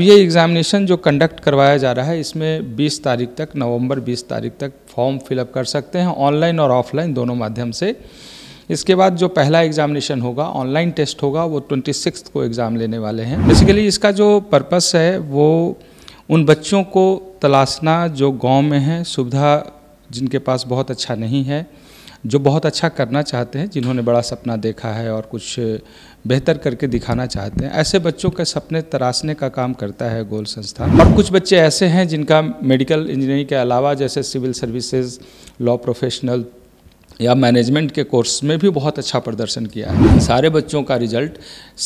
अब ये एग्ज़ामिनेशन जो कंडक्ट करवाया जा रहा है इसमें 20 तारीख तक नवंबर 20 तारीख तक फॉर्म फिलअप कर सकते हैं ऑनलाइन और ऑफलाइन दोनों माध्यम से इसके बाद जो पहला एग्ज़ामिनेशन होगा ऑनलाइन टेस्ट होगा वो ट्वेंटी को एग्ज़ाम लेने वाले हैं बेसिकली इसका जो पर्पस है वो उन बच्चों को तलाशना जो गांव में हैं सुविधा जिनके पास बहुत अच्छा नहीं है जो बहुत अच्छा करना चाहते हैं जिन्होंने बड़ा सपना देखा है और कुछ बेहतर करके दिखाना चाहते हैं ऐसे बच्चों के सपने तराशने का काम करता है गोल संस्था और कुछ बच्चे ऐसे हैं जिनका मेडिकल इंजीनियरिंग के अलावा जैसे सिविल सर्विसेज लॉ प्रोफेशनल या मैनेजमेंट के कोर्स में भी बहुत अच्छा प्रदर्शन किया है सारे बच्चों का रिजल्ट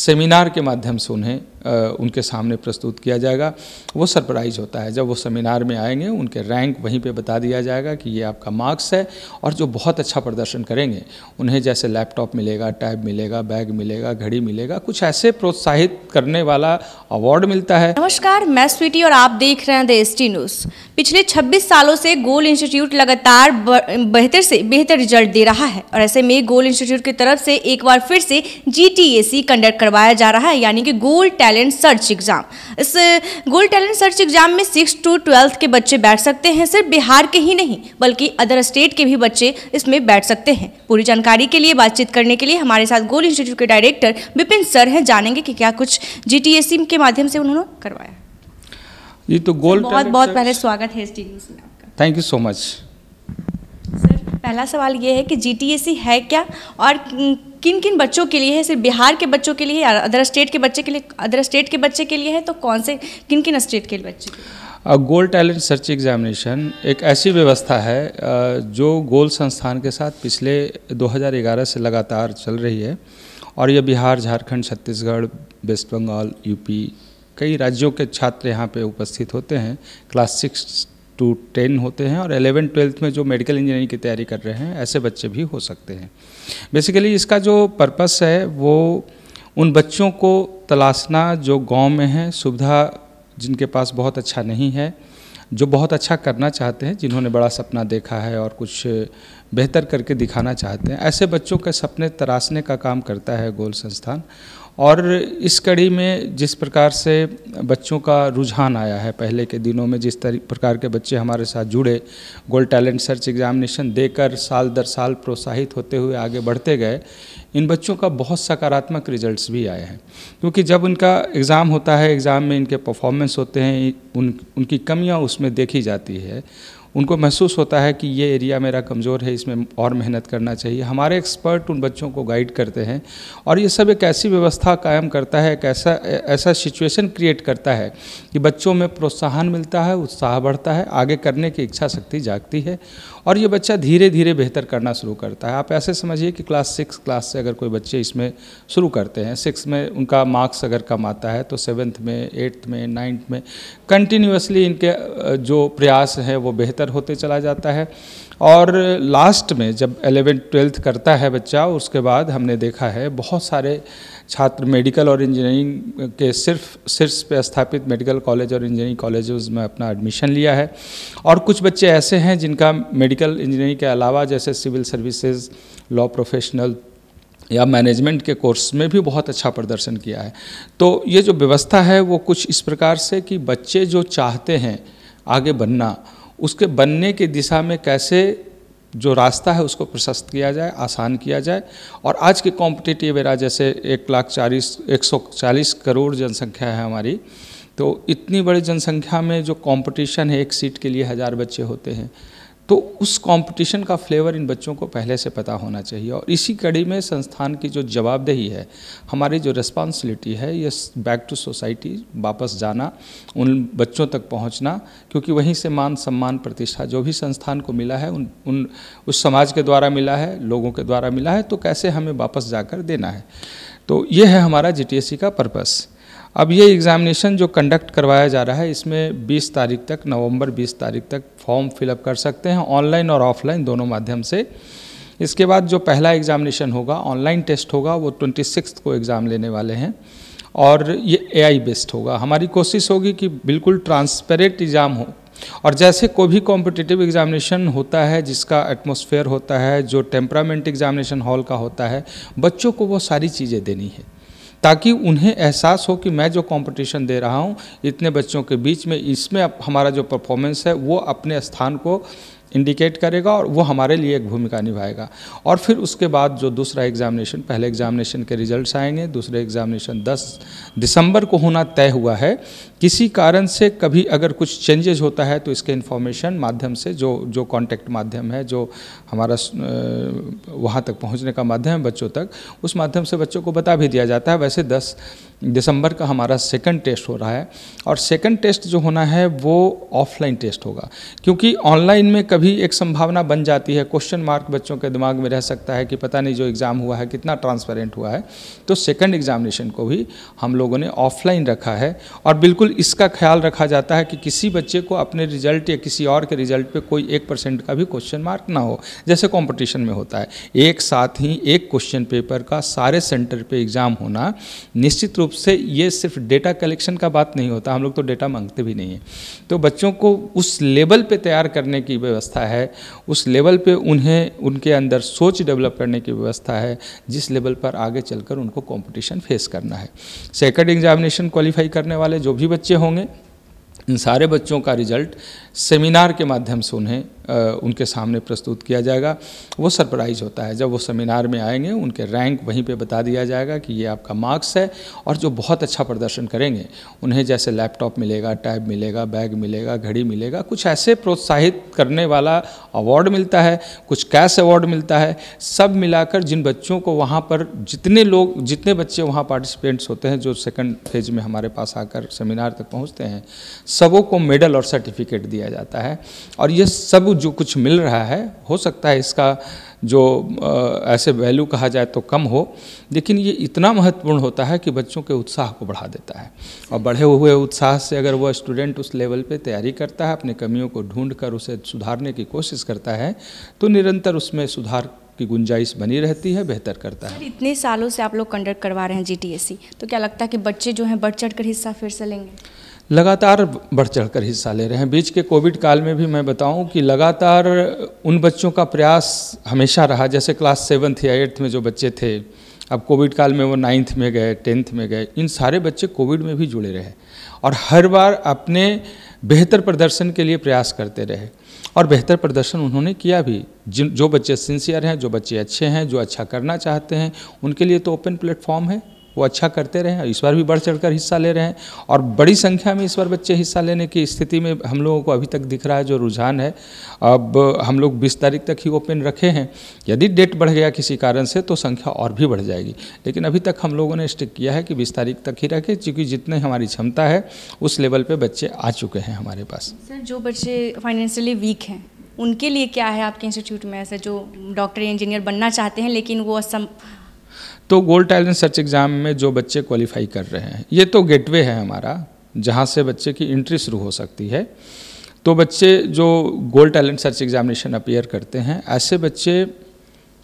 सेमिनार के माध्यम से उन्हें उनके सामने प्रस्तुत किया जाएगा वो सरप्राइज होता है जब वो सेमिनार में आएंगे उनके रैंक वहीं पे बता दिया जाएगा कि ये आपका मार्क्स है और जो बहुत अच्छा प्रदर्शन करेंगे उन्हें जैसे लैपटॉप मिलेगा टैब मिलेगा बैग मिलेगा घड़ी मिलेगा कुछ ऐसे प्रोत्साहित करने वाला अवार्ड मिलता है नमस्कार मैं स्वीटी और आप देख रहे हैं द एस न्यूज़ पिछले छब्बीस सालों से गोल इंस्टीट्यूट लगातार बेहतर से बेहतर रिजल्ट दे रहा है और ऐसे में गोल इंस्टीट्यूट की तरफ से एक बार फिर से जी कंडक्ट करवाया जा रहा है यानी कि गोल टैलेंट सर्च एग्ज़ाम इस गोल्ड टैलेंट सर्च एग्ज़ाम में सिक्स टू ट्वेल्थ के बच्चे बैठ सकते हैं सिर्फ बिहार के ही नहीं बल्कि अदर स्टेट के भी बच्चे इसमें बैठ सकते हैं पूरी जानकारी के लिए बातचीत करने के लिए हमारे साथ गोल्ड इंस्टीट्यूट के डायरेक्टर बिपिन सर हैं जानेंगे कि क्या कुछ जी के माध्यम से उन्होंने करवाया जी तो गोल बहुत बहुत पहले स्वागत है इस टीवी आपका thank you so much sir पहला सवाल ये है कि जी है क्या और किन किन बच्चों के लिए है सिर्फ बिहार के बच्चों के लिए या अदर स्टेट के बच्चे के लिए अदर स्टेट के बच्चे के लिए है तो कौन से किन किन स्टेट के बच्चे गोल्ड टैलेंट सर्च एग्जामिनेशन एक ऐसी व्यवस्था है जो गोल संस्थान के साथ पिछले 2011 से लगातार चल रही है और यह बिहार झारखंड छत्तीसगढ़ वेस्ट बंगाल यूपी कई राज्यों के छात्र यहाँ पे उपस्थित होते हैं क्लास सिक्स टू टेन होते हैं और एलेवन ट्वेल्थ में जो मेडिकल इंजीनियरिंग की तैयारी कर रहे हैं ऐसे बच्चे भी हो सकते हैं बेसिकली इसका जो पर्पस है वो उन बच्चों को तलाशना जो गांव में हैं सुविधा जिनके पास बहुत अच्छा नहीं है जो बहुत अच्छा करना चाहते हैं जिन्होंने बड़ा सपना देखा है और कुछ बेहतर करके दिखाना चाहते हैं ऐसे बच्चों के सपने तराशने का काम करता है गोल संस्थान और इस कड़ी में जिस प्रकार से बच्चों का रुझान आया है पहले के दिनों में जिस प्रकार के बच्चे हमारे साथ जुड़े गोल्ड टैलेंट सर्च एग्जामिनेशन देकर साल दर साल प्रोत्साहित होते हुए आगे बढ़ते गए इन बच्चों का बहुत सकारात्मक रिजल्ट्स भी आए हैं क्योंकि जब उनका एग्ज़ाम होता है एग्ज़ाम में इनके परफॉर्मेंस होते हैं उन उनकी कमियाँ उसमें देखी जाती है उनको महसूस होता है कि ये एरिया मेरा कमज़ोर है इसमें और मेहनत करना चाहिए हमारे एक्सपर्ट उन बच्चों को गाइड करते हैं और ये सब एक ऐसी व्यवस्था कायम करता है एक ऐसा ऐसा सिचुएशन क्रिएट करता है कि बच्चों में प्रोत्साहन मिलता है उत्साह बढ़ता है आगे करने की इच्छा शक्ति जागती है और ये बच्चा धीरे धीरे बेहतर करना शुरू करता है आप ऐसे समझिए कि क्लास सिक्स क्लास से अगर कोई बच्चे इसमें शुरू करते हैं सिक्स में उनका मार्क्स अगर कम आता है तो सेवन्थ में एट्थ में नाइन्थ में कंटिन्यूसली इनके जो प्रयास हैं वो बेहतर होते चला जाता है और लास्ट में जब एलेवेंथ ट्वेल्थ करता है बच्चा उसके बाद हमने देखा है बहुत सारे छात्र मेडिकल और इंजीनियरिंग के सिर्फ सिर्स पे स्थापित मेडिकल कॉलेज और इंजीनियरिंग कॉलेज में अपना एडमिशन लिया है और कुछ बच्चे ऐसे हैं जिनका मेडिकल इंजीनियरिंग के अलावा जैसे सिविल सर्विसेज लॉ प्रोफेशनल या मैनेजमेंट के कोर्स में भी बहुत अच्छा प्रदर्शन किया है तो ये जो व्यवस्था है वो कुछ इस प्रकार से कि बच्चे जो चाहते हैं आगे बनना उसके बनने की दिशा में कैसे जो रास्ता है उसको प्रशस्त किया जाए आसान किया जाए और आज के कॉम्पिटिटिव एरा जैसे एक लाख चालीस एक सौ चालीस करोड़ जनसंख्या है हमारी तो इतनी बड़ी जनसंख्या में जो कंपटीशन है एक सीट के लिए हज़ार बच्चे होते हैं तो उस कंपटीशन का फ्लेवर इन बच्चों को पहले से पता होना चाहिए और इसी कड़ी में संस्थान की जो जवाबदेही है हमारी जो रिस्पॉन्सिबिलिटी है ये बैक टू सोसाइटी वापस जाना उन बच्चों तक पहुंचना क्योंकि वहीं से मान सम्मान प्रतिष्ठा जो भी संस्थान को मिला है उन उन उस समाज के द्वारा मिला है लोगों के द्वारा मिला है तो कैसे हमें वापस जाकर देना है तो ये है हमारा जी का पर्पज़ अब ये एग्ज़ामिनेशन जो कंडक्ट करवाया जा रहा है इसमें 20 तारीख तक नवंबर 20 तारीख तक फॉर्म फिलअप कर सकते हैं ऑनलाइन और ऑफलाइन दोनों माध्यम से इसके बाद जो पहला एग्ज़ामिनेशन होगा ऑनलाइन टेस्ट होगा वो ट्वेंटी को एग्ज़ाम लेने वाले हैं और ये ए बेस्ड होगा हमारी कोशिश होगी कि बिल्कुल ट्रांसपेरेंट एग्ज़ाम हो और जैसे कोई भी कॉम्पिटिटिव एग्जामिनेशन होता है जिसका एटमोसफेयर होता है जो टेम्परामेंट एग्जामिनेशन हॉल का होता है बच्चों को वो सारी चीज़ें देनी है ताकि उन्हें एहसास हो कि मैं जो कंपटीशन दे रहा हूँ इतने बच्चों के बीच में इसमें हमारा जो परफॉर्मेंस है वो अपने स्थान को इंडिकेट करेगा और वो हमारे लिए एक भूमिका निभाएगा और फिर उसके बाद जो दूसरा एग्जामिनेशन पहले एग्जामिनेशन के रिजल्ट्स आएंगे दूसरे एग्जामिनेशन 10 दिसंबर को होना तय हुआ है किसी कारण से कभी अगर कुछ चेंजेज होता है तो इसके इन्फॉर्मेशन माध्यम से जो जो कॉन्टैक्ट माध्यम है जो हमारा वहाँ तक पहुँचने का माध्यम है बच्चों तक उस माध्यम से बच्चों को बता भी दिया जाता है वैसे दस दिसंबर का हमारा सेकंड टेस्ट हो रहा है और सेकंड टेस्ट जो होना है वो ऑफलाइन टेस्ट होगा क्योंकि ऑनलाइन में कभी एक संभावना बन जाती है क्वेश्चन मार्क बच्चों के दिमाग में रह सकता है कि पता नहीं जो एग्ज़ाम हुआ है कितना ट्रांसपेरेंट हुआ है तो सेकंड एग्जामिनेशन को भी हम लोगों ने ऑफलाइन रखा है और बिल्कुल इसका ख्याल रखा जाता है कि किसी बच्चे को अपने रिजल्ट या किसी और के रिजल्ट पर कोई एक परसेंट का भी क्वेश्चन मार्क ना हो जैसे कॉम्पिटिशन में होता है एक साथ ही एक क्वेश्चन पेपर का सारे सेंटर पर एग्ज़ाम होना निश्चित रूप से ये सिर्फ डेटा कलेक्शन का बात नहीं होता हम लोग तो डेटा मांगते भी नहीं हैं तो बच्चों को उस लेवल पे तैयार करने की व्यवस्था है उस लेवल पे उन्हें उनके अंदर सोच डेवलप करने की व्यवस्था है जिस लेवल पर आगे चलकर उनको कंपटीशन फेस करना है सेकेंड एग्जामिनेशन क्वालिफाई करने वाले जो भी बच्चे होंगे इन सारे बच्चों का रिजल्ट सेमिनार के माध्यम से उन्हें उनके सामने प्रस्तुत किया जाएगा वो सरप्राइज होता है जब वो सेमिनार में आएंगे उनके रैंक वहीं पे बता दिया जाएगा कि ये आपका मार्क्स है और जो बहुत अच्छा प्रदर्शन करेंगे उन्हें जैसे लैपटॉप मिलेगा टैब मिलेगा बैग मिलेगा घड़ी मिलेगा कुछ ऐसे प्रोत्साहित करने वाला अवार्ड मिलता है कुछ कैश अवार्ड मिलता है सब मिलाकर जिन बच्चों को वहाँ पर जितने लोग जितने बच्चे वहाँ पार्टिसिपेंट्स होते हैं जो सेकेंड फेज में हमारे पास आकर सेमिनार तक पहुँचते हैं सबों को मेडल और सर्टिफिकेट दिया दिया जाता है और ये सब जो कुछ मिल रहा है हो सकता है इसका जो ऐसे वैल्यू कहा जाए तो कम हो लेकिन ये इतना महत्वपूर्ण होता है कि बच्चों के उत्साह को बढ़ा देता है और बढ़े हुए उत्साह से अगर वह स्टूडेंट उस लेवल पे तैयारी करता है अपने कमियों को ढूंढ कर उसे सुधारने की कोशिश करता है तो निरंतर उसमें सुधार की गुंजाइश बनी रहती है बेहतर करता है इतने सालों से आप लोग कंडक्ट करवा रहे हैं जी तो क्या लगता है कि बच्चे जो हैं बढ़ चढ़ कर हिस्सा फिर से लेंगे लगातार बढ़ चढ़ कर हिस्सा ले रहे हैं बीच के कोविड काल में भी मैं बताऊं कि लगातार उन बच्चों का प्रयास हमेशा रहा जैसे क्लास सेवन्थ या एट्थ में जो बच्चे थे अब कोविड काल में वो नाइन्थ में गए टेंथ में गए इन सारे बच्चे कोविड में भी जुड़े रहे और हर बार अपने बेहतर प्रदर्शन के लिए प्रयास करते रहे और बेहतर प्रदर्शन उन्होंने किया भी जिन जो बच्चे सिंसियर हैं जो बच्चे अच्छे हैं जो अच्छा करना चाहते हैं उनके लिए तो ओपन प्लेटफॉर्म है वो अच्छा करते रहे हैं इस बार भी बढ़ चढ़कर हिस्सा ले रहे हैं और बड़ी संख्या में इस बार बच्चे हिस्सा लेने की स्थिति में हम लोगों को अभी तक दिख रहा है जो रुझान है अब हम लोग 20 तारीख तक ही ओपन रखे हैं यदि डेट बढ़ गया किसी कारण से तो संख्या और भी बढ़ जाएगी लेकिन अभी तक हम लोगों ने स्टिक किया है कि बीस तारीख तक ही रखें चूँकि जितने हमारी क्षमता है उस लेवल पर बच्चे आ चुके हैं हमारे पास सर जो बच्चे फाइनेंशियली वीक हैं उनके लिए क्या है आपके इंस्टीट्यूट में ऐसे जो डॉक्टर इंजीनियर बनना चाहते हैं लेकिन वो असम तो गोल्ड टैलेंट सर्च एग्ज़ाम में जो बच्चे क्वालिफाई कर रहे हैं ये तो गेटवे है हमारा जहाँ से बच्चे की एंट्री शुरू हो सकती है तो बच्चे जो gold talent search examination appear करते हैं ऐसे बच्चे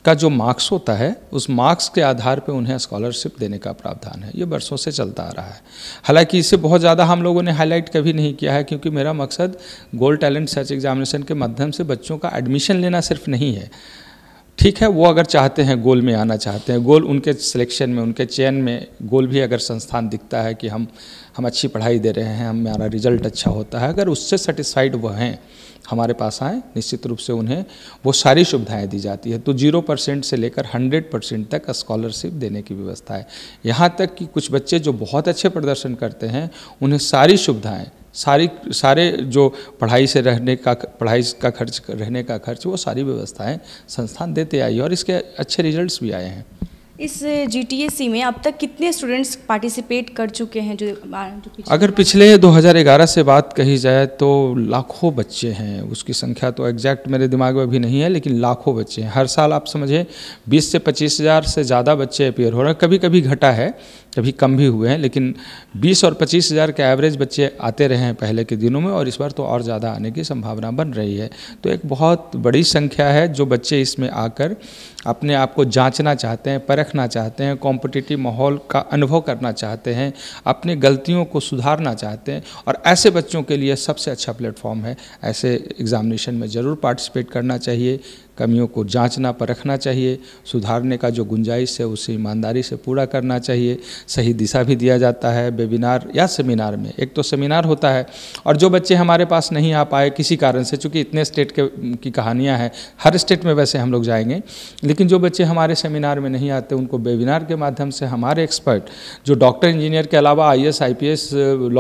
का जो मार्क्स होता है उस मार्क्स के आधार पर उन्हें स्कॉलरशिप देने का प्रावधान है ये बरसों से चलता आ रहा है हालांकि इसे बहुत ज़्यादा हम लोगों ने हाईलाइट कभी नहीं किया है क्योंकि मेरा मकसद गोल्ड टैलेंट सर्च एग्जामिनेशन के माध्यम से बच्चों का एडमिशन लेना सिर्फ नहीं है ठीक है वो अगर चाहते हैं गोल में आना चाहते हैं गोल उनके सिलेक्शन में उनके चयन में गोल भी अगर संस्थान दिखता है कि हम हम अच्छी पढ़ाई दे रहे हैं हमारा रिजल्ट अच्छा होता है अगर उससे सेटिस्फाइड वह हैं हमारे पास आए निश्चित रूप से उन्हें वो सारी सुविधाएं दी जाती है तो जीरो परसेंट से लेकर हंड्रेड परसेंट तक स्कॉलरशिप देने की व्यवस्था है यहाँ तक कि कुछ बच्चे जो बहुत अच्छे प्रदर्शन करते हैं उन्हें सारी सुविधाएँ सारी सारे जो पढ़ाई से रहने का पढ़ाई का खर्च रहने का खर्च वो सारी व्यवस्थाएं संस्थान देते आई और इसके अच्छे रिजल्ट्स भी आए हैं इस जी में अब तक कितने स्टूडेंट्स पार्टिसिपेट कर चुके हैं जो, जो पिछले अगर पिछले 2011 से बात कही जाए तो लाखों बच्चे हैं उसकी संख्या तो एग्जैक्ट मेरे दिमाग में भी नहीं है लेकिन लाखों बच्चे हैं हर साल आप समझें 20 से पच्चीस हज़ार से ज़्यादा बच्चे अपेयर हो रहे हैं कभी कभी घटा है कभी कम भी हुए हैं लेकिन 20 और पच्चीस हज़ार के एवरेज बच्चे आते रहे हैं पहले के दिनों में और इस बार तो और ज़्यादा आने की संभावना बन रही है तो एक बहुत बड़ी संख्या है जो बच्चे इसमें आकर अपने आप को जांचना चाहते हैं परखना चाहते हैं कॉम्पिटिटिव माहौल का अनुभव करना चाहते हैं अपनी गलतियों को सुधारना चाहते हैं और ऐसे बच्चों के लिए सबसे अच्छा प्लेटफॉर्म है ऐसे एग्जामिनेशन में ज़रूर पार्टिसिपेट करना चाहिए कमियों को जांचना पर रखना चाहिए सुधारने का जो गुंजाइश है उसे ईमानदारी से पूरा करना चाहिए सही दिशा भी दिया जाता है वेबिनार या सेमिनार में एक तो सेमिनार होता है और जो बच्चे हमारे पास नहीं आ पाए किसी कारण से चूँकि इतने स्टेट के की कहानियाँ हैं हर स्टेट में वैसे हम लोग जाएंगे लेकिन जो बच्चे हमारे सेमिनार में नहीं आते उनको वेबिनार के माध्यम से हमारे एक्सपर्ट जो डॉक्टर इंजीनियर के अलावा आई एस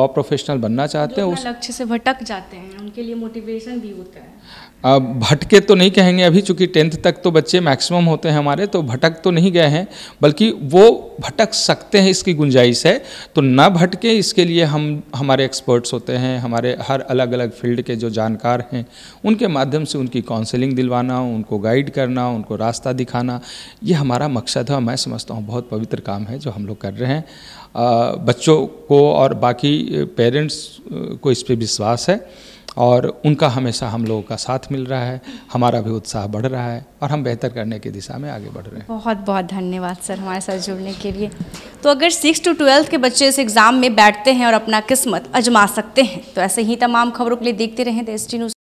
लॉ प्रोफेशनल बनना चाहते हैं उस लक्ष्य से भटक जाते हैं उनके लिए मोटिवेशन भी होता है भटके तो नहीं कहेंगे अभी चूँकि टेंथ तक तो बच्चे मैक्सिमम होते हैं हमारे तो भटक तो नहीं गए हैं बल्कि वो भटक सकते हैं इसकी गुंजाइश है तो ना भटके इसके लिए हम हमारे एक्सपर्ट्स होते हैं हमारे हर अलग अलग फील्ड के जो जानकार हैं उनके माध्यम से उनकी काउंसलिंग दिलवाना उनको गाइड करना उनको रास्ता दिखाना ये हमारा मकसद है और मैं समझता हूँ बहुत पवित्र काम है जो हम लोग कर रहे हैं आ, बच्चों को और बाकी पेरेंट्स को इस पर विश्वास है और उनका हमेशा हम लोगों का साथ मिल रहा है हमारा भी उत्साह बढ़ रहा है और हम बेहतर करने की दिशा में आगे बढ़ रहे हैं बहुत बहुत धन्यवाद सर हमारे साथ जुड़ने के लिए तो अगर सिक्स टू ट्वेल्थ के बच्चे इस एग्ज़ाम में बैठते हैं और अपना किस्मत अजमा सकते हैं तो ऐसे ही तमाम खबरों के लिए देखते रहें तो एस टी न्यूज़